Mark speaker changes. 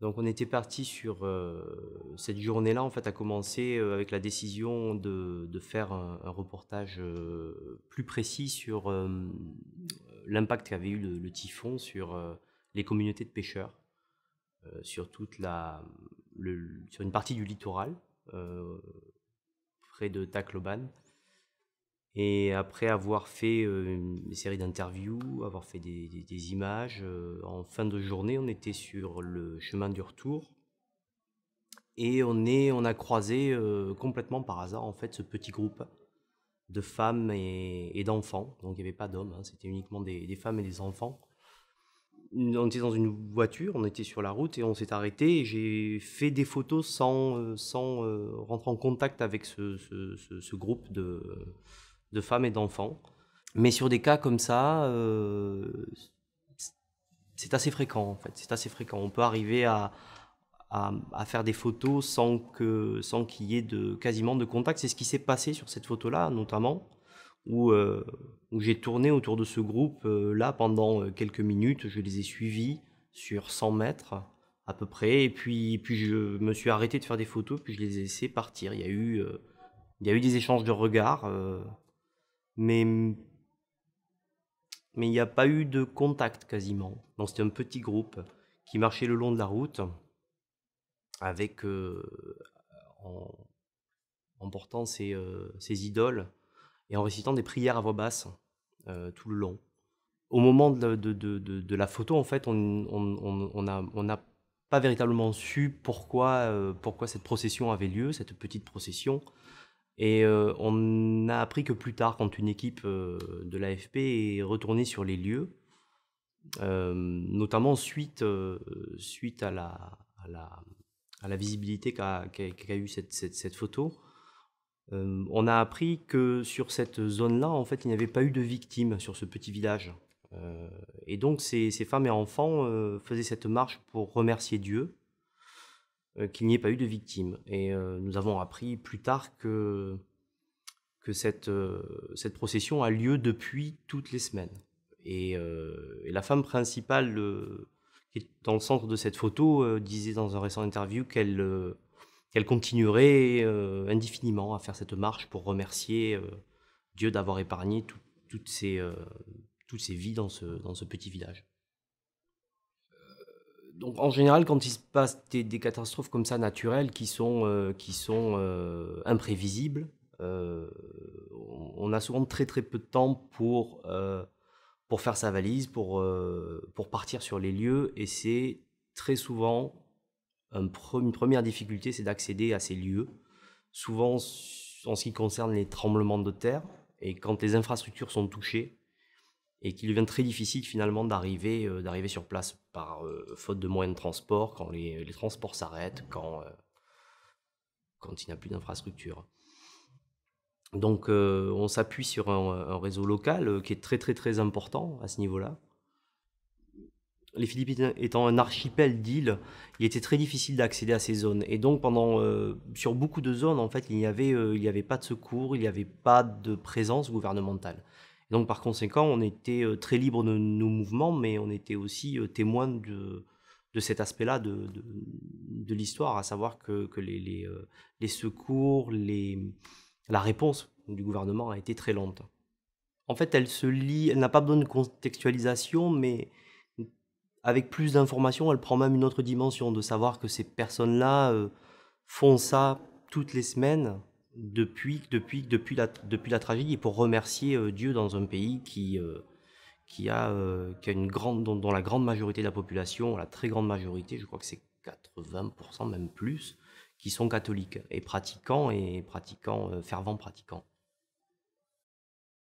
Speaker 1: Donc on était parti sur euh, cette journée-là, en fait, a commencé euh, avec la décision de, faire un, reportage euh, plus précis sur l'impact qu'avait eu le, typhon sur les communautés de pêcheurs, sur toute la, sur une partie du littoral près de Tacloban. Et après avoir fait une euh, série d'interviews, avoir fait des, images, euh, en fin de journée, on était sur le chemin du retour. Et on, est, on a croisé euh, complètement par hasard en fait ce petit groupe de femmes et, d'enfants. Donc il n'y avait pas d'hommes, hein, c'était uniquement des, femmes et des enfants. On était dans une voiture, on était sur la route et on s'est arrêté. J'ai fait des photos sans, sans rentrer en contact avec ce groupe de de femmes et d'enfants. Mais sur des cas comme ça, euh, c'est assez fréquent en fait. C'est assez fréquent. On peut arriver à, à, faire des photos sans que sans qu'il y ait de quasiment de contact. C'est ce qui s'est passé sur cette photo-là notamment, où euh, où j'ai tourné autour de ce groupe euh, là pendant quelques minutes. Je les ai suivis sur 100 mètres à peu près, et puis puis je me suis arrêté de faire des photos, puis je les ai laissés partir. Il y a eu il y a eu des échanges de regards mais mais il n'y a pas eu de contact quasiment. c'était un petit groupe qui marchait le long de la route avec euh, en, portant ses, euh, ses, idoles et en récitant des prières à voix basse euh, tout le long. Au moment de, de, de, la photo, en fait, on n'a on, on pas véritablement su pourquoi, pourquoi cette procession avait lieu, cette petite procession. Et euh, on a appris que plus tard, quand une équipe euh, de l'AFP est retournée sur les lieux, euh, notamment suite, suite à, la, à, la, visibilité qu'a eue eu cette, cette, photo, on a appris que sur cette zone-là, en fait, il n'y avait pas eu de victimes sur ce petit village. et donc, ces, ces femmes et enfants faisaient cette marche pour remercier Dieu euh, qu'il n'y ait pas eu de victimes. Et euh, nous avons appris plus tard que, cette, euh, cette procession a lieu depuis toutes les semaines. Et, la femme principale qui est dans le centre de cette photo disait dans un récent interview qu'elle qu'elle continuerait indéfiniment à faire cette marche pour remercier Dieu d'avoir épargné toutes, ces, toutes ces vies dans dans ce petit village donc en général, quand il se passe des, catastrophes comme ça naturelles qui sont, euh, euh, imprévisibles, euh, on a souvent très très peu de temps pour, pour faire sa valise, pour, pour partir sur les lieux. Et c'est très souvent une première difficulté, c'est d'accéder à ces lieux. Souvent en ce qui concerne les tremblements de terre, et quand les infrastructures sont touchées, et qu'il devient très difficile finalement d'arriver euh, d'arriver sur place par euh, faute de moyens de transport quand les, transports s'arrêtent quand euh, quand il n'y a plus d'infrastructure donc on s'appuie sur un, réseau local qui est très très très important à ce niveau là les Philippines étant un archipel d'îles, il était très difficile d'accéder à ces zones. Et donc, pendant, sur beaucoup de zones, en fait, il n'y avait, il avait pas de secours, il n'y avait pas de présence gouvernementale donc par conséquent, on était euh, très libre de nos mouvements, mais on était aussi euh, témoin de, cet aspect-là de, l'histoire, à savoir que, euh, les, secours, la réponse du gouvernement a été très lente. En fait, elle se elle n'a pas besoin de contextualisation, mais avec plus d'informations, elle prend même une autre dimension de savoir que ces personnes-là font ça toutes les semaines depuis, depuis, la, tragédie et pour remercier euh, Dieu dans un pays qui, euh, a, euh, grande, dont, la grande majorité de la population, la très grande majorité, je crois que c'est 80% même plus, qui sont catholiques et pratiquants et pratiquants, fervents pratiquants.